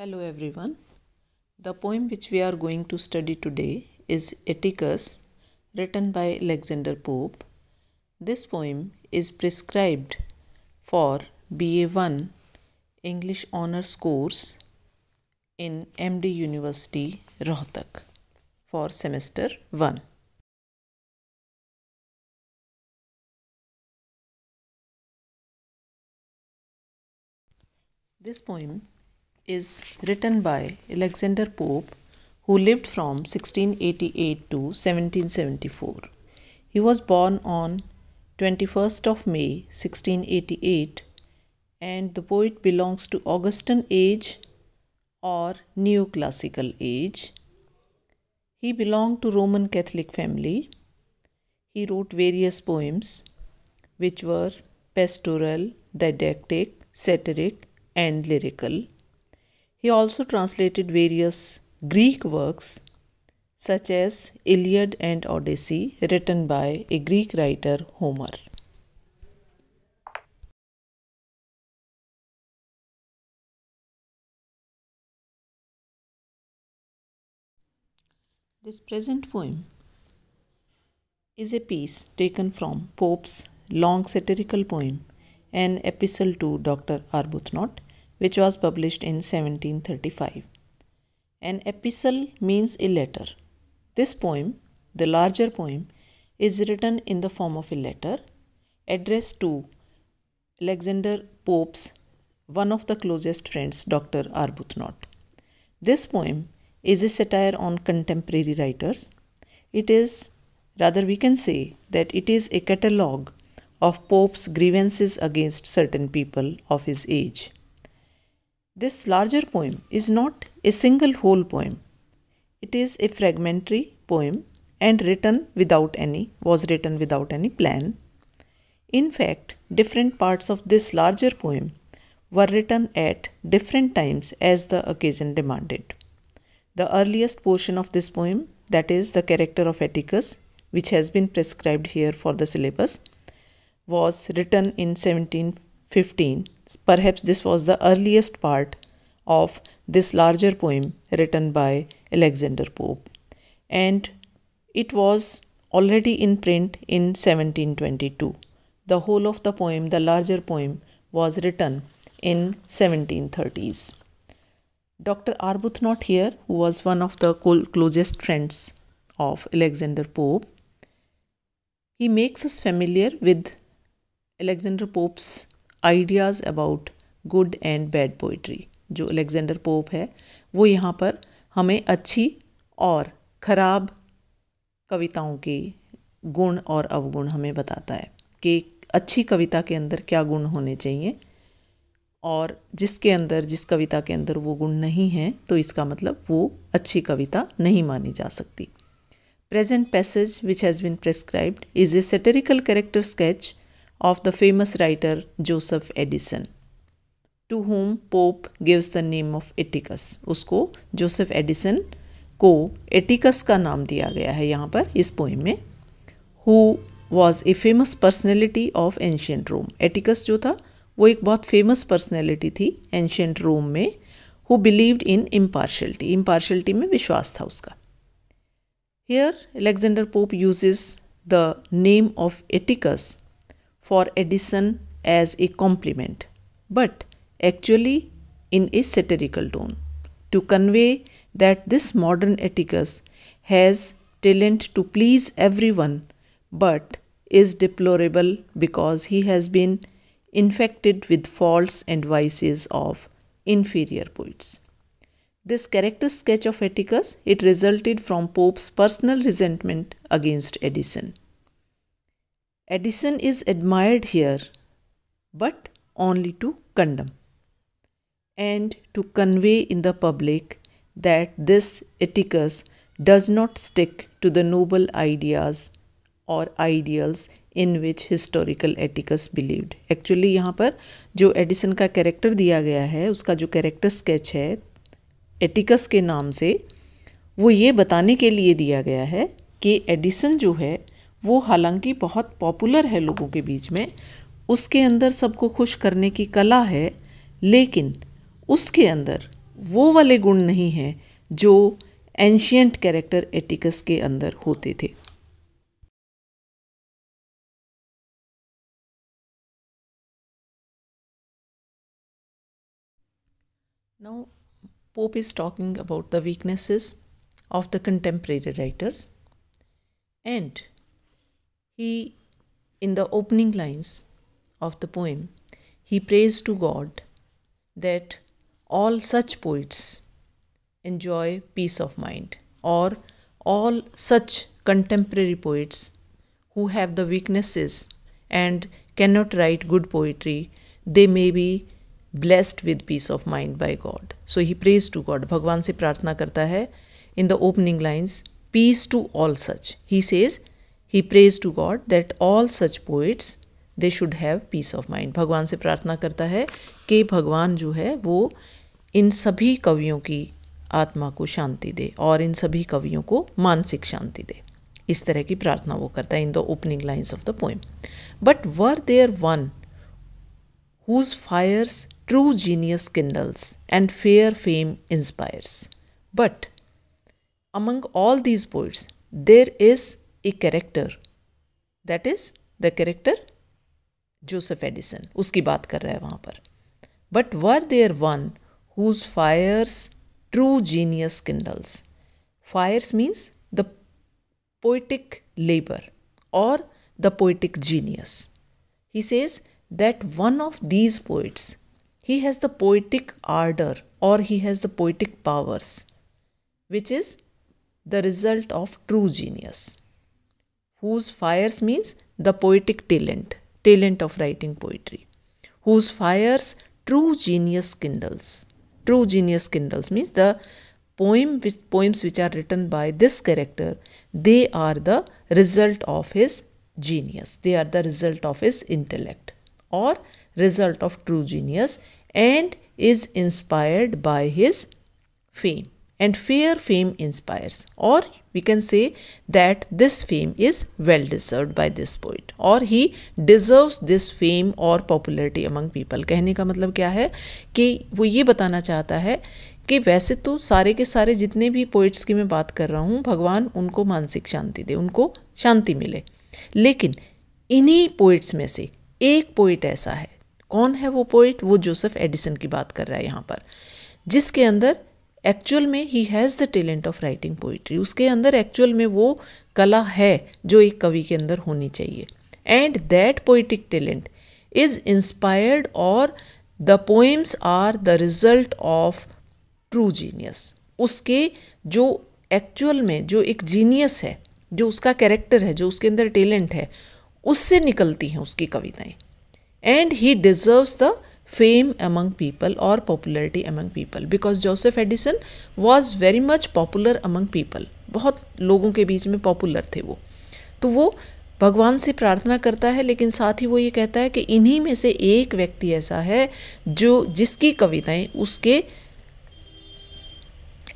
Hello everyone. The poem which we are going to study today is Eticus, written by Alexander Pope. This poem is prescribed for BA1 English Honours course in MD University Rohtak for semester 1. This poem is written by Alexander Pope, who lived from 1688 to 1774. He was born on 21st of May 1688 and the poet belongs to Augustan age or neoclassical age. He belonged to Roman Catholic family. He wrote various poems which were pastoral, didactic, satiric and lyrical. He also translated various Greek works such as Iliad and Odyssey written by a Greek writer Homer. This present poem is a piece taken from Pope's long satirical poem, An Epistle to Dr. Arbuthnot, which was published in 1735. An epistle means a letter. This poem, the larger poem, is written in the form of a letter addressed to Alexander Pope's one of the closest friends, Dr. Arbuthnot. This poem is a satire on contemporary writers. It is, rather, we can say that it is a catalogue of Pope's grievances against certain people of his age. This larger poem is not a single whole poem. It is a fragmentary poem and written without any, was written without any plan. In fact, different parts of this larger poem were written at different times as the occasion demanded. The earliest portion of this poem, that is the character of Atticus, which has been prescribed here for the syllabus, was written in 1715 Perhaps this was the earliest part of this larger poem written by Alexander Pope. And it was already in print in 1722. The whole of the poem, the larger poem, was written in 1730s. Dr. Arbuthnot here, who was one of the closest friends of Alexander Pope, he makes us familiar with Alexander Pope's ideas about good and bad poetry जो Alexander Pope है वो यहाँ पर हमें अच्छी और ख़राब कविताओं के गुण और अवगुण हमें बताता है कि अच्छी कविता के अंदर क्या गुण होने चाहिए और जिसके अंदर जिस कविता के अंदर वो गुण नहीं हैं तो इसका मतलब वो अच्छी कविता नहीं मानी जा सकती present passage which has been prescribed is a satirical character sketch of the famous writer Joseph Edison, to whom Pope gives the name of Atticus. उसको Joseph Edison को Atticus का नाम दिया गया है यहाँ पर इस पोइम में who was a famous personality of ancient Rome. Atticus जो था वो एक बहुत famous personality थी ancient Rome में who believed in impartiality. Impartiality में विश्वास था उसका Here Alexander Pope uses the name of Atticus for addition as a compliment, but actually in a satirical tone, to convey that this modern Atticus has talent to please everyone but is deplorable because he has been infected with faults and vices of inferior poets. This character sketch of Atticus, it resulted from Pope's personal resentment against Edison. Edison is admired here, but only to condemn and to convey in the public that this ethicus does not stick to the noble ideas और ideals in which historical Atticus believed actually यहाँ पर जो Edison का character दिया गया है उसका जो कैरेक्टर स्केच है एटिकस के नाम से वो ये बताने के लिए दिया गया है कि एडिसन जो है वो हालांकि बहुत पॉपुलर है लोगों के बीच में उसके अंदर सबको खुश करने की कला है लेकिन उसके अंदर वो वाले गुण नहीं हैं जो एंशियंट कैरेक्टर एटिकस के अंदर होते थे now Pope is talking about the weaknesses of the contemporary writers and He, in the opening lines of the poem, he prays to God that all such poets enjoy peace of mind, or all such contemporary poets who have the weaknesses and cannot write good poetry, they may be blessed with peace of mind by God. So he prays to God. Bhagwan se prarthna karta hai. in the opening lines, peace to all such. He says, he prays to God that all such poets they should have peace of mind भगवान से प्रार्थना करता है कि भगवान जो है वो इन सभी कवियों की आत्मा को शांति दे और इन सभी कवियों को मानसिक शांति दे इस तरह की प्रार्थना वो करता है in the opening lines of the poem but were there one whose fires true genius kindles and fair fame inspires but among all these poets there is a character that is the character Joseph Edison Uski baat kar raha hai वहाँ but were there one whose fires true genius kindles fires means the poetic labor or the poetic genius he says that one of these poets he has the poetic ardor or he has the poetic powers which is the result of true genius whose fires means the poetic talent, talent of writing poetry, whose fires true genius kindles. True genius kindles means the poem which, poems which are written by this character, they are the result of his genius. They are the result of his intellect or result of true genius and is inspired by his fame. and fair fame inspires or we can say that this fame is well deserved by this poet or he deserves this fame or popularity among people कहने का मतलब क्या है कि वो ये बताना चाहता है कि वैसे तो सारे के सारे जितने भी पोइट्स की मैं बात कर रहा हूँ भगवान उनको मानसिक शांति दे उनको शांति मिले लेकिन इन्हीं पोइट्स में से एक पोइट ऐसा है कौन है वो पोइट वो जोसेफ एडिसन की बात कर रहा है यहाँ पर जिसके अंदर एक्चुअल में he has the talent of writing poetry उसके अंदर एक्चुअल में वो कला है जो एक कवि के अंदर होनी चाहिए and that poetic talent is inspired और the poems are the result of true genius उसके जो एक्चुअल में जो एक जीनियस है जो उसका कैरेक्टर है जो उसके अंदर टैलेंट है उससे निकलती हैं उसकी कविताएं and he deserves the fame among people और popularity among people because Joseph Addison was very much popular among people बहुत लोगों के बीच में पॉपुलर थे वो तो वो भगवान से प्रार्थना करता है लेकिन साथ ही वो ये कहता है कि इन्हीं में से एक व्यक्ति ऐसा है जो जिसकी कविताएं उसके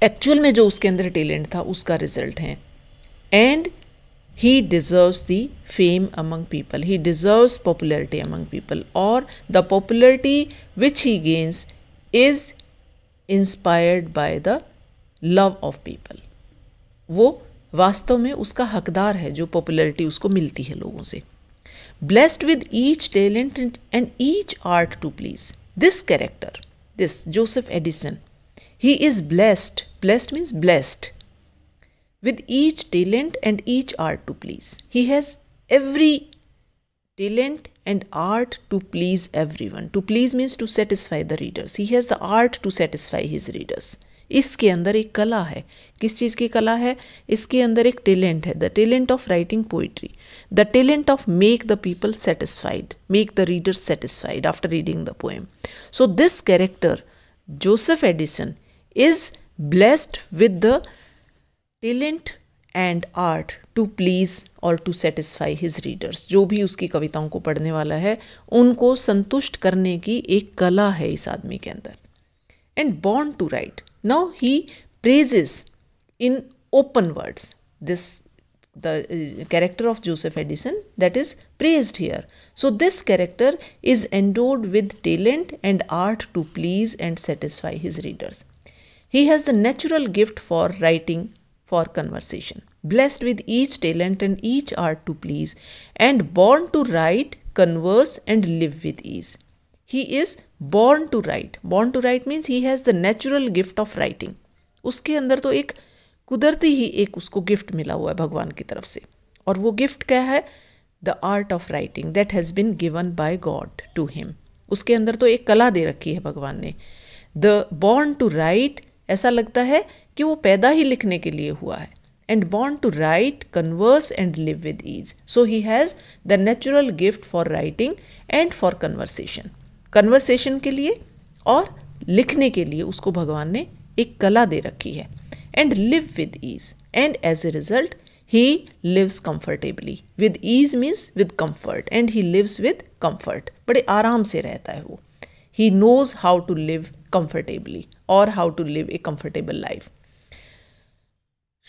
एक्चुअल में जो उसके अंदर टैलेंट था उसका रिजल्ट है and he deserves the fame among people. He deserves popularity among people, or the popularity which he gains is inspired by the love of people वो वास्तव में उसका हकदार है जो पॉपुलैरिटी उसको मिलती है लोगों से blessed with each talent and each art to please this character this Joseph Addison he is blessed blessed means blessed with each talent and each art to please. He has every talent and art to please everyone. To please means to satisfy the readers. He has the art to satisfy his readers. इसके अंदर एक कला है किस चीज़ की कला है इसके अंदर एक टैलेंट है the talent of writing poetry the talent of make the people satisfied make the reader satisfied after reading the poem so this character Joseph Addison is blessed with the talent and art to please और to satisfy his readers जो भी उसकी कविताओं को पढ़ने वाला है उनको संतुष्ट करने की एक कला है इस आदमी के अंदर एंड बॉन्ड to write now he praises in open words this the character of Joseph Addison that is praise here so this character is endowed with talent and art to please and satisfy his readers he has the natural gift for writing for conversation, blessed with each talent and each art to please, and born to write, converse, and live with ease. He is born to write. Born to write means he has the natural gift of writing. उसके अंदर तो एक कुदरती ही एक उसको gift मिला हुआ है भगवान की तरफ से और वो गिफ्ट क्या है the art of writing that has been given by God to him उसके अंदर तो एक कला दे रखी है भगवान ने द बॉर्न टू राइट ऐसा लगता है कि वो पैदा ही लिखने के लिए हुआ है and born to write converse and live with ease so he has the natural gift for writing and for conversation conversation के लिए और लिखने के लिए उसको भगवान ने एक कला दे रखी है and live with ease and as a result he lives comfortably with ease means with comfort and he lives with comfort बड़े आराम से रहता है वो he knows how to live comfortably और how to live a comfortable life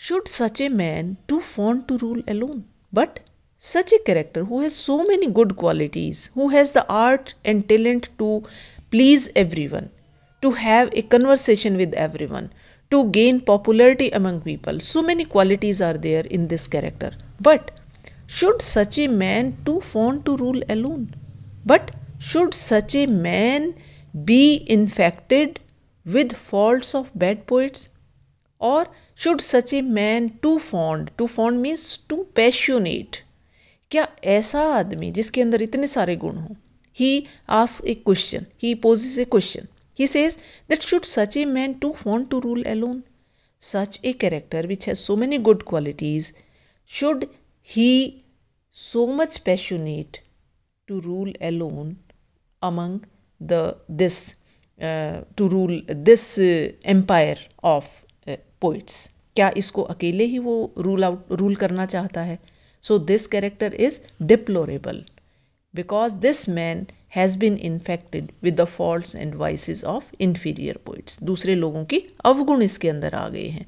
Should such a man too fond to rule alone? But such a character who has so many good qualities, who has the art and talent to please everyone, to have a conversation with everyone, to gain popularity among people. So many qualities are there in this character. But should such a man too fond to rule alone? But should such a man be infected with faults of bad poets? Or should such a man too fond too fond means too passionate क्या ऐसा आदमी जिसके अंदर इतने सारे गुण हों he asks a question he poses a question he says that should such a man too fond to rule alone such a character which has so many good qualities should he so much passionate to rule alone among the this uh, to rule this uh, empire of poets क्या इसको अकेले ही वो rule out rule करना चाहता है so this character is deplorable because this man has been infected with the fault and vices of inferior poets दूसरे लोगों की अवगुण इसके अंदर आ गए हैं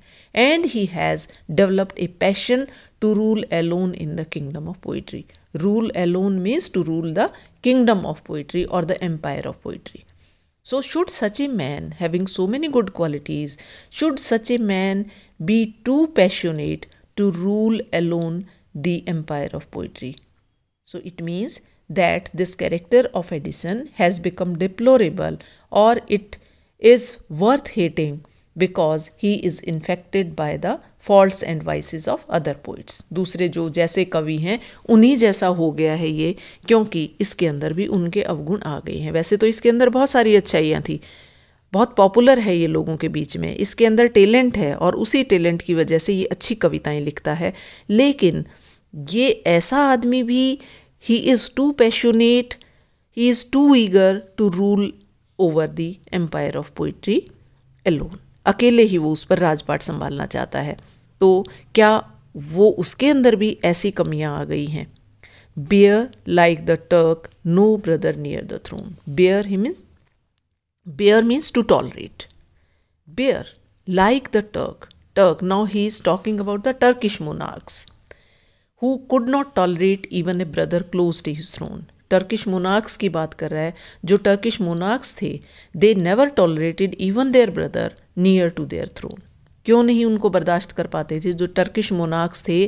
and he has developed a passion to rule alone in the kingdom of poetry rule alone means to rule the kingdom of poetry और the empire of poetry So, should such a man, having so many good qualities, should such a man be too passionate to rule alone the empire of poetry? So, it means that this character of Addison has become deplorable or it is worth hating because he is infected by the fault and vices of other poets दूसरे जो जैसे कवि हैं उन्हीं जैसा हो गया है ये क्योंकि इसके अंदर भी उनके अवगुण आ गए हैं वैसे तो इसके अंदर बहुत सारी अच्छाइयाँ थी बहुत पॉपुलर है ये लोगों के बीच में इसके अंदर टैलेंट है और उसी टैलेंट की वजह से ये अच्छी कविताएं लिखता है लेकिन ये ऐसा आदमी भी he is too passionate he is too eager to rule over the empire of poetry alone अकेले ही वो उस पर राजपाट संभालना चाहता है तो क्या वो उसके अंदर भी ऐसी कमियां आ गई हैं bear like the Turk no brother near the throne bear he means bear means to tolerate bear like the Turk Turk now he is talking about the Turkish monarchs who could not tolerate even a brother close to his throne Turkish monarchs की बात कर रहा है जो Turkish monarchs थे they never tolerated even their brother near to their throne क्यों नहीं उनको बर्दाश्त कर पाते थे जो टर्किश मोनाक्स थे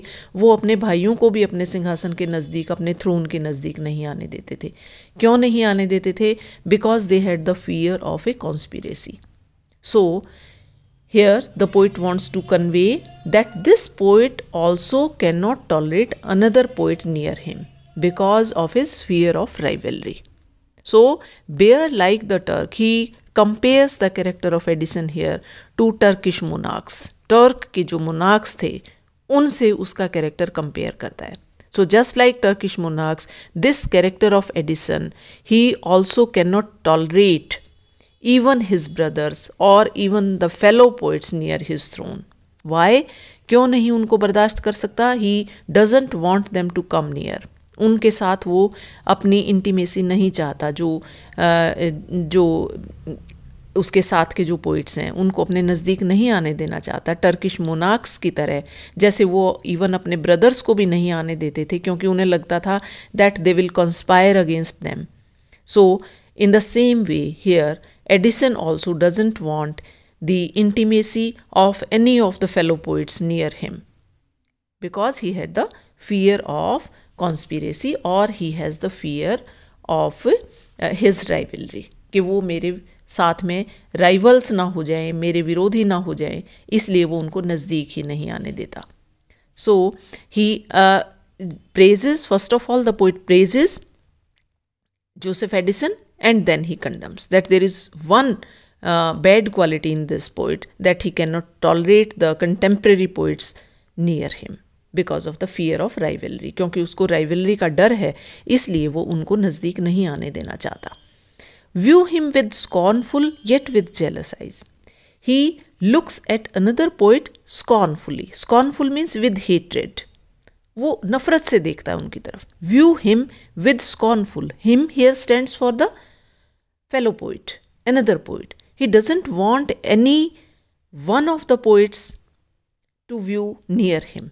वो अपने भाइयों को भी अपने सिंहासन के नज़दीक अपने थ्रोन के नज़दीक नहीं आने देते थे क्यों नहीं आने देते थे because they had the fear of a conspiracy so here the poet wants to convey that this poet also can not tolerate another poet near him because of his fear of rivalry. So, bear like the Turk, he compares the character of Edison here to Turkish monarchs. Turk ke jo monarchs the, unse uska character compare karta hai. So, just like Turkish monarchs, this character of Edison, he also cannot tolerate even his brothers or even the fellow poets near his throne. Why? क्यों नहीं उनको बर्दाश्त कर सकता he doesn't want them to come near उनके साथ वो अपनी इंटीमेसी नहीं चाहता जो जो उसके साथ के जो पोइट्स हैं उनको अपने नज़दीक नहीं आने देना चाहता टर्किश मोनाक्स की तरह जैसे वो इवन अपने ब्रदर्स को भी नहीं आने देते थे क्योंकि उन्हें लगता था that they will conspire against them so in the same way here Addison also doesn't want the intimacy of any of the fellow poets near him because he had the fear of conspiracy और he has the fear of his rivalry कि वो मेरे साथ में rivals ना हो जाएं मेरे विरोधी ना हो जाएं इसलिए वो उनको नज़दीक ही नहीं आने देता so he praises first of all the poet praises joseph addison and then he condemns that there is one uh, bad quality in this poet that he cannot tolerate the contemporary poets near him because of the fear of rivalry क्योंकि उसको rivalry का डर है इसलिए वो उनको नज़दीक नहीं आने देना चाहता view him with scornful yet with jealous eyes he looks at another poet scornfully scornful means with hatred वो नफरत से देखता है उनकी तरफ view him with scornful him here stand for the fellow poet another poet he doesn't want any one of the poets to view near him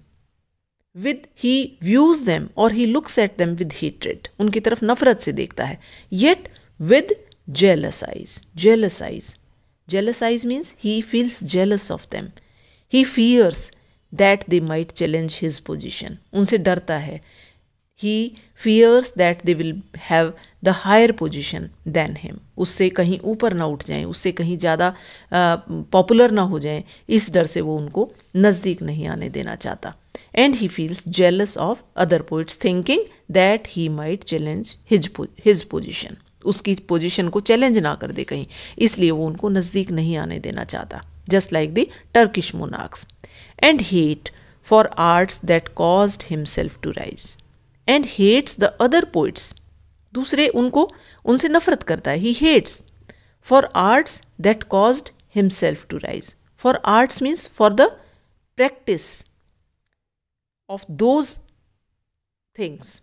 with he views them और he looks at them with hatred उनकी तरफ नफरत से देखता है yet with jealous eyes jealous eyes jealous eyes means he feels jealous of them he fears that they might challenge his position उनसे डरता है he fears that they will have the higher position than him उससे कहीं ऊपर ना उठ जाएं उससे कहीं ज़्यादा पॉपुलर ना हो जाएं इस डर से वो उनको नज़दीक नहीं आने देना चाहता and he feels jealous of other poets thinking that he might challenge his his position उसकी पोजिशन को चैलेंज ना कर दे कहीं इसलिए वो उनको नज़दीक नहीं आने देना चाहता just like the Turkish monarchs and hate for arts that cause himself to rise and hates the other poets दूसरे उनको उनसे नफरत करता है he hates for arts that cause himself to rise for arts means for the practice of those things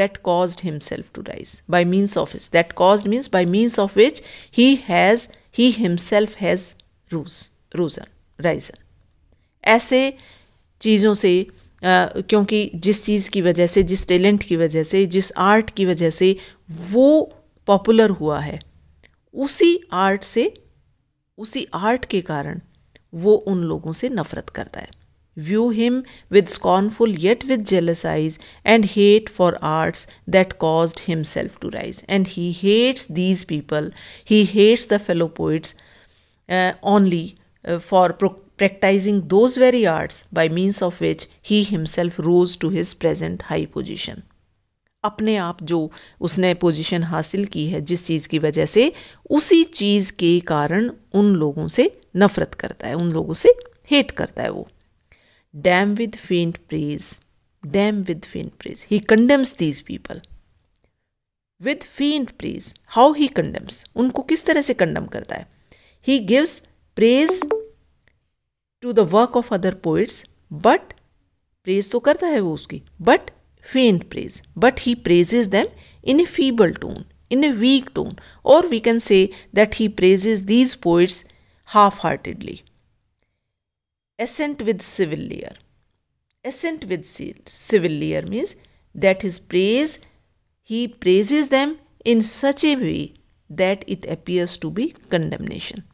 that cause himself to rise by means of is that cause means by means of which he has he himself has ROUGE रूजन risen ऐसे चीज़ों से क्योंकि जिस चीज़ की वजह से जिस talent की वजह से जिस आर्ट की वजह से वो पॉपुलर हुआ है उसी आर्ट से उसी आर्ट के कारण वो उन लोगों से नफरत करता है view him with scornful yet with jealous eyes and hate for arts that cause himself to rise and he hates these people he hates the fellow poets only for practicing those very arts by means of which he himself rose to his present high position. अपने आप जो उसने position हासिल की है जिस चीज़ की वजह से उसी चीज़ के कारण उन लोगों से नफ़रत करता है उन लोगों से हेट करता है वो damn with faint praise damn with faint praise he condemns these people with faint praise how he condemns उनको किस तरह से कंडम करता है he gives praise to the work of other poets but praise तो करता है वो उसकी but faint praise but he praises them in a feeble tone in a weak tone और we can say that he praises these poets half heartedly assent with civil leer assent with civil leer means that his praise he praises them in such a way that it appears to be condemnation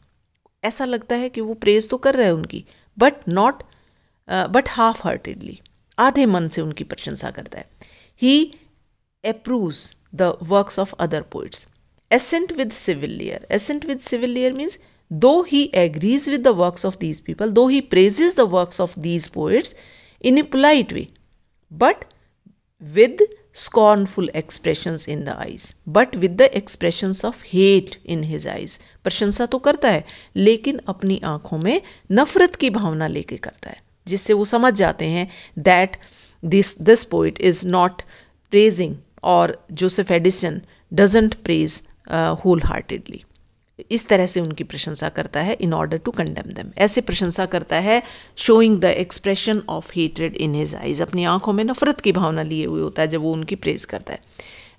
ऐसा लगता है कि वो praise तो कर रहे हैं उनकी but not but half heartedly आधे मन से उनकी प्रशंसा करता है he approves the works of other poets assent with civil leer assent with civil leer means though he agrees with the works of these people though he praises the works of these poets in a polite way but with scornful expressions in the eyes, but with the expressions of hate in his eyes. प्रशंसा तो करता है लेकिन अपनी आंखों में नफरत की भावना लेके करता है जिससे वो समझ जाते हैं that this this poet is not praising और Joseph Addison doesn't praise whole heartedly इस तरह से उनकी प्रशंसा करता है इन ऑर्डर टू कंडेम दम ऐसे प्रशंसा करता है showing the expression of hatred in his eyes अपनी आंखों में नफरत की भावना लिए हुए होता है जब वो उनकी प्रेज करता है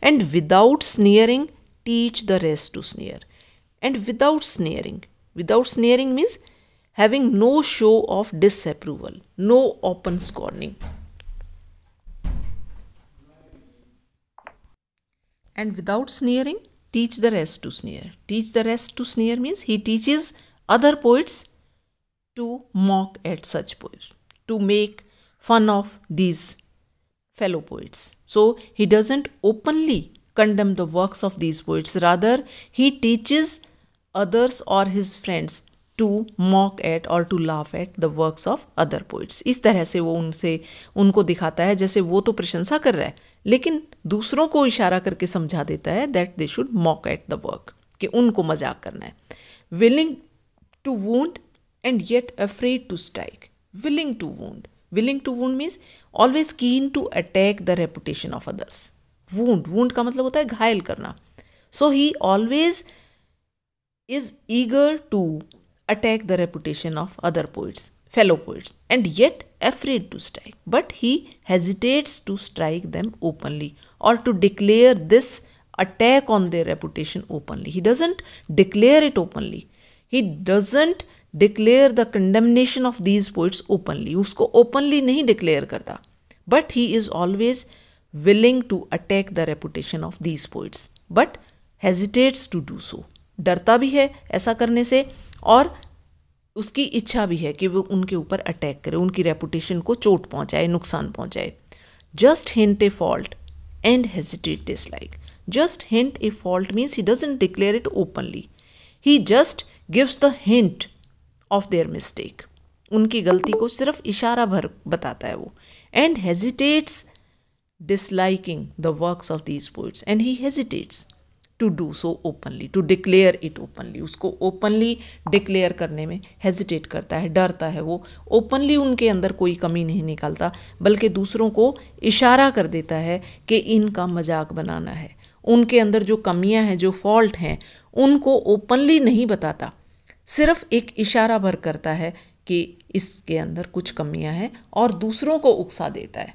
and without sneering teach the rest to sneer and without sneering without sneering means having no show of disapproval no open scorning and without sneering teach the rest to sneer teach the rest to sneer means he teaches other poets to mock at such poets to make fun of these fellow poets so he doesn't openly condemn the works of these poets rather he teaches others और his friends to mock at और to laugh at the works of other poets इस तरह से वो उनसे उनको दिखाता है जैसे वो तो प्रशंसा कर रहा है लेकिन दूसरों को इशारा करके समझा देता है that they should mock at the work कि उनको मजाक करना है willing to wound and yet afraid to strike willing to wound willing to wound means always keen to attack the reputation of others wound wound का मतलब होता है घायल करना so he always is eager to attack the reputation of other poets fellow poets and yet afraid to strike. But he hesitates to strike them openly or to declare this attack on their reputation openly. He doesn't declare it openly. He doesn't declare the condemnation of these poets openly usko openly nahi declare karta but he is always willing to attack the reputation of these poets but hesitates to do so डरता भी है ऐसा करने से और उसकी इच्छा भी है कि वो उनके ऊपर अटैक करे उनकी रेपुटेशन को चोट पहुंचाए नुकसान पहुंचाए just hint a fault and hesitate dislike just hint a fault means he doesn't declare it openly he just gives the hint of their mistake उनकी गलती को सिर्फ इशारा भर बताता है वो and hesitates disliking the works of these poets and he hesitates to do so openly to declare it openly उसको ओपनली डिक्लेयर करने में हेजिटेट करता है डरता है वो ओपनली उनके अंदर कोई कमी नहीं निकालता बल्कि दूसरों को इशारा कर देता है कि इनका मजाक बनाना है उनके अंदर जो कमियां हैं जो फॉल्ट हैं उनको ओपनली नहीं बताता सिर्फ एक इशारा भर करता है कि इसके अंदर कुछ कमियां हैं और दूसरों को उकसा देता है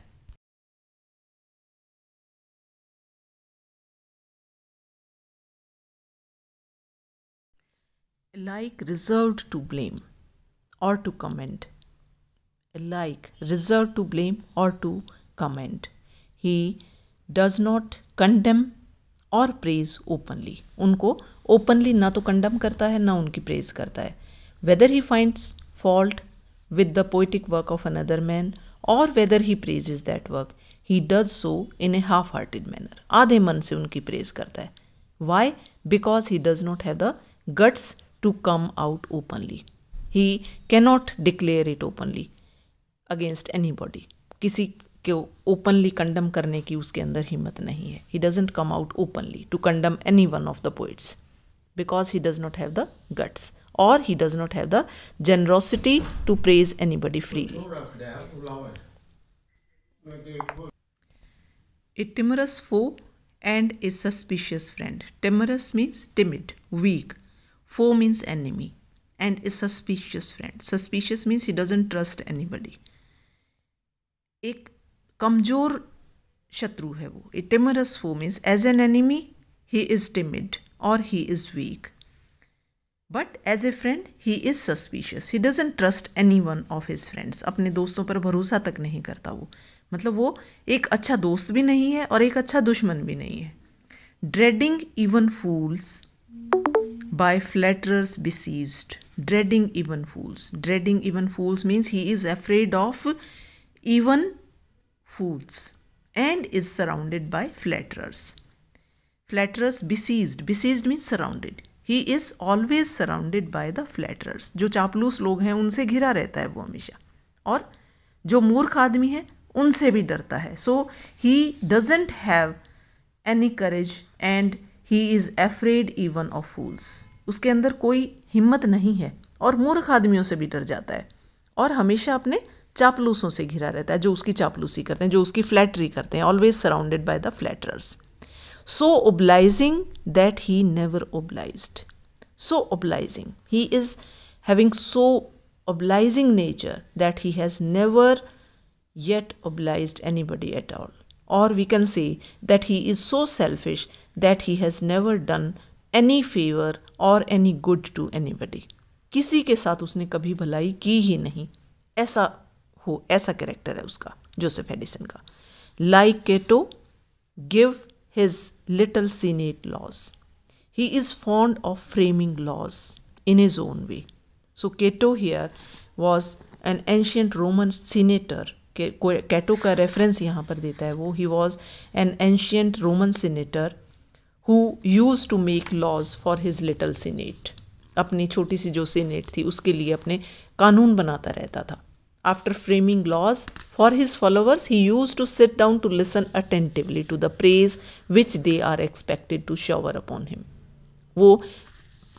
alike reserved to blame or to commend alike reserved to blame or to commend he does not condemn और प्रेज ओपनली उनको ओपनली ना तो कंडम करता है ना उनकी प्रेज करता है whether he finds fault with the poetic work of another man और whether he praise is that work he does so in a half hearted manner आधे मन से उनकी प्रेज करता है why because he does not have the guts to come out openly. He cannot declare it openly against anybody. किसी को openly condemn करने की उसके अंदर हिम्मत नहीं है he doesn't come out openly to condemn any one of the poets because he does not have the guts or he does not have the generosity to praise anybody freely. A timorous foe and a suspicious friend. Timorous means timid, weak. Foe means enemy and a suspicious friend. Suspicious means he doesn't trust anybody. एक कमज़ोर शत्रु है वो a timorous foe means as an enemy he is timid और he is weak but as a friend he is suspicious he doesn't trust any one of his friends अपने दोस्तों पर भरोसा तक नहीं करता वो मतलब वो एक अच्छा दोस्त भी नहीं है और एक अच्छा दुश्मन भी नहीं है dreading even fools by flatterers besieged, dreading even fools. Dreading even fools means he is afraid of even fools and is surrounded by flatterers. Flatterers besieged. Besieged means surrounded. he is always surrounded by the flatterers जो चापलूस लोग हैं उनसे घिरा रहता है वो हमेशा और जो मूर्ख आदमी है उनसे भी डरता है so he doesn't have any courage and he is afraid even of fools उसके अंदर कोई हिम्मत नहीं है और मूर्ख आदमियों से भी डर जाता है और हमेशा अपने चापलूसों से घिरा रहता है जो उसकी चापलूसी करते हैं जो उसकी फ्लैटरी करते हैं always surrounded by the flatterers so obliging that he never oblige so obliging he is so obliging nature that he has never yet oblige anybody at all और we can see that he is so selfish that he has never done any favour और any good to body किसी के साथ उसने कभी भलाई की ही नहीं ऐसा हो ऐसा कैरेक्टर है उसका जोसेफ एडिसन का like Cato give his little senate laws he is fond of framing laws in his own way so Cato here was an ancient Roman senator Cato का रेफरेंस यहाँ पर देता है वो he was an ancient Roman senator who used to make laws for his little senate अपनी छोटी सी जो senate थी उसके लिए अपने कानून बनाता रहता था after framing laws for his followers he used to sit down to listen attentively to the praise which they are expected to shower upon him वो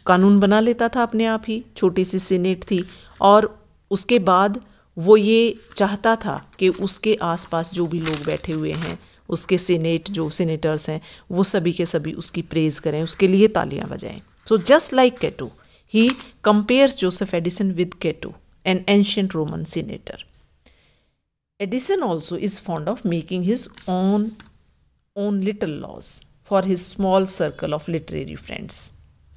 कानून बना लेता था अपने आप ही छोटी सी सीनेट थी और उसके बाद वो ये चाहता था कि उसके आसपास जो भी लोग बैठे हुए हैं उसके सीनेट जो सीनेटर्स हैं वो सभी के सभी उसकी प्रेज़ करें उसके लिए तालियां बजाएं so just like Cato he compares Joseph Addison with Cato an ancient Roman senator Addison also is fond of making his own own little laws for his small circle of literary friends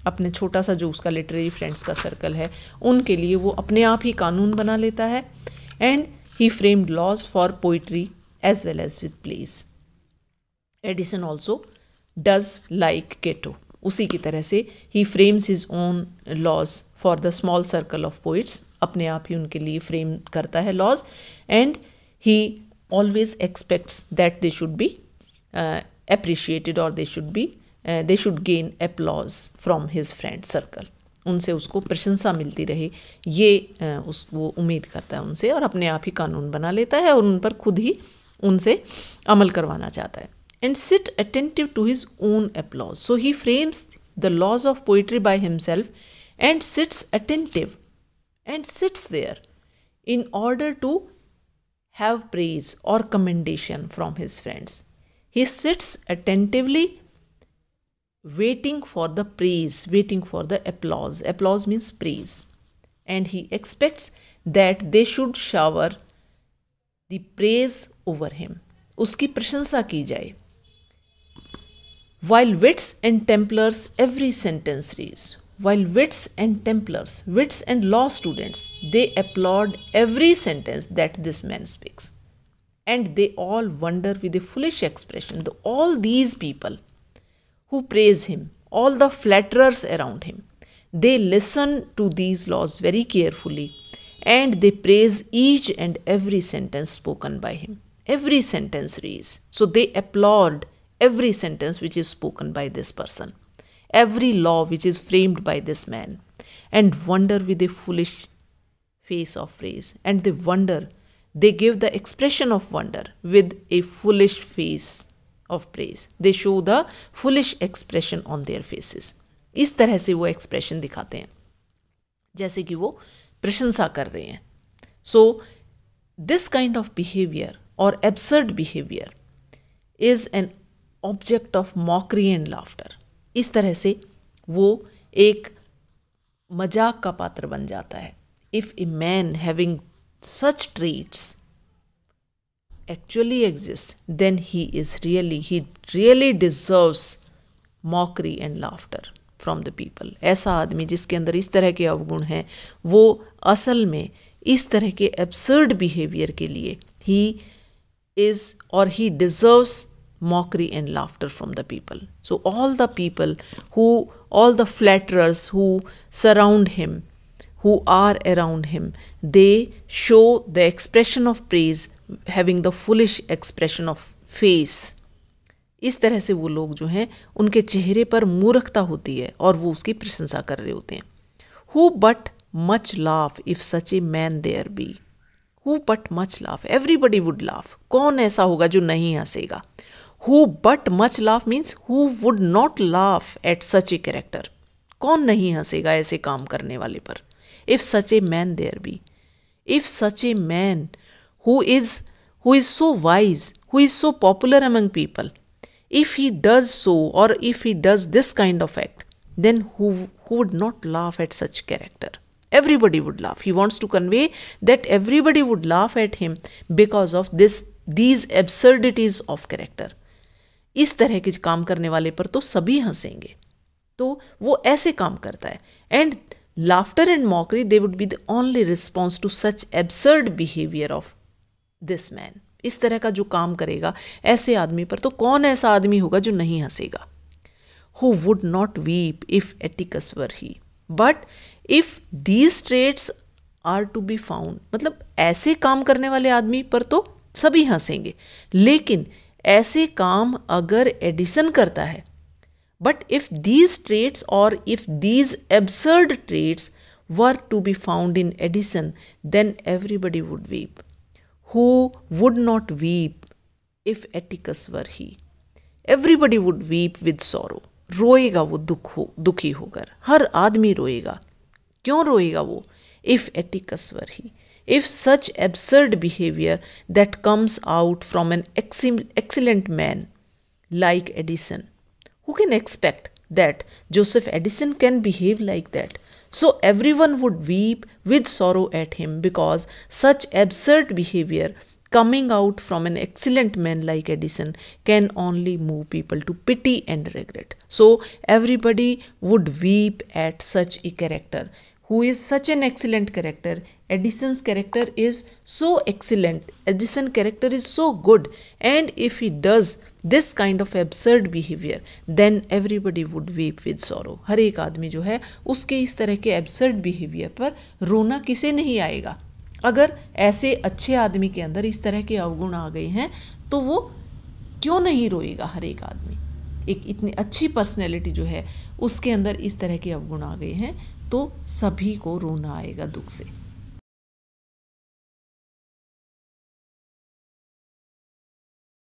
अपने छोटा सा जो उसका literary friends का circle है उनके लिए वो अपने आप ही कानून बना लेता है and he framed laws for poetry as well as with place Addison also does like Cato उसी की तरह से he frames his own laws for the small circle of poets अपने आप ही उनके लिए फ्रेम करता है laws and he always expects that they should be appreciated और they should be they should gain applause from his friend circle उनसे उसको प्रशंसा मिलती रहे ये uh, उस वो उम्मीद करता है उनसे और अपने आप ही कानून बना लेता है और उन पर खुद ही उनसे अमल करवाना चाहता है and sit attentive to his own applause. So he frames the laws of poetry by himself and sits attentive and sits there in order to have praise or commendation from his friends. He sits attentively waiting for the praise, waiting for the applause. Applause means praise. And he expects that they should shower the praise over him. उसकी प्रशंसा की जाए while wits and templars, every sentence reads. While wits and templars, wits and law students, they applaud every sentence that this man speaks. And they all wonder with a foolish expression, the, all these people who praise him, all the flatterers around him, they listen to these laws very carefully and they praise each and every sentence spoken by him. Every sentence reads. So they applaud every sentence which is spoken by this person, every law which is framed by this man, and wonder with a foolish face of praise. And they wonder, they give the expression of wonder with a foolish face of praise. They show the foolish expression on their faces. इस तरह से वो expression दिखाते हैं जैसे कि वो प्रशंसा कर रहे हैं so this kind of behaviour और absurd behaviour is an object of mockery and laughter इस तरह से वो एक मजाक का पात्र बन जाता है if a man having such traits actually exist then he is really he really deserves mockery and laughter from the people ऐसा आदमी जिसके अंदर इस तरह के अवगुण हैं वो असल में इस तरह के एब्सर्ड बिहेवियर के लिए ही इज़ और he deserves mockery and laughter from the people. So, all the people who, all the flatterers who surround him, who are around him, they show the expression of praise having the foolish expression of face. इस तरह से वो लोग जो हैं उनके चेहरे पर मूर्खता होती है और वो उसकी प्रशंसा कर रहे होते हैं who but much laugh if such a man there be who but much laugh everybody would laugh कौन ऐसा होगा जो नहीं हंसेगा who but much laugh means who would not laugh at such a character कौन नहीं हंसेगा ऐसे काम करने वाले पर if such a man there be if such a man who is who is so wise who is so popular among people if he does so और if he does this kind of act would not laugh at such character everybody would laugh he wants to convey that everybody would laugh at him because of this these absurdities of character इस तरह के काम करने वाले पर तो सभी हंसेंगे तो वो ऐसे काम करता है and laughter and mockery they would be the only response to such absurd behaviour of this man इस तरह का जो काम करेगा ऐसे आदमी पर तो कौन ऐसा आदमी होगा जो नहीं हंसेगा who would not weep if Atticus were he but if these traits are to be found मतलब ऐसे काम करने वाले आदमी पर तो सभी हंसेंगे लेकिन ऐसे काम अगर एडिसन करता है बट इफ दीज ट्रेट्स और if these absurd traits were to be found in Addison then everybody would weep who would not weep if Atticus were he everybody would weep with sorrow रोएगा वो दुख हो दुखी होकर हर आदमी रोएगा क्यों रोएगा वो if Atticus were he If such absurd behavior that comes out from an ex excellent man like Edison, who can expect that Joseph Edison can behave like that? So everyone would weep with sorrow at him because such absurd behavior coming out from an excellent man like Edison can only move people to pity and regret. So everybody would weep at such a character who is such an excellent character Edison's character is so excellent, Addison character is so good, and if he does this kind of absurd behaviour then everybody would weep with sorrow हर एक आदमी जो है उसके इस तरह के absurd behaviour पर रोना किसे नहीं आएगा अगर ऐसे अच्छे आदमी के अंदर इस तरह के अवगुण आ गए हैं तो वो क्यों नहीं रोएगा हर एक आदमी एक इतनी अच्छी पर्सनैलिटी जो है उसके अंदर इस तरह के अवगुण आ गए हैं तो सभी को रोना आएगा दुख से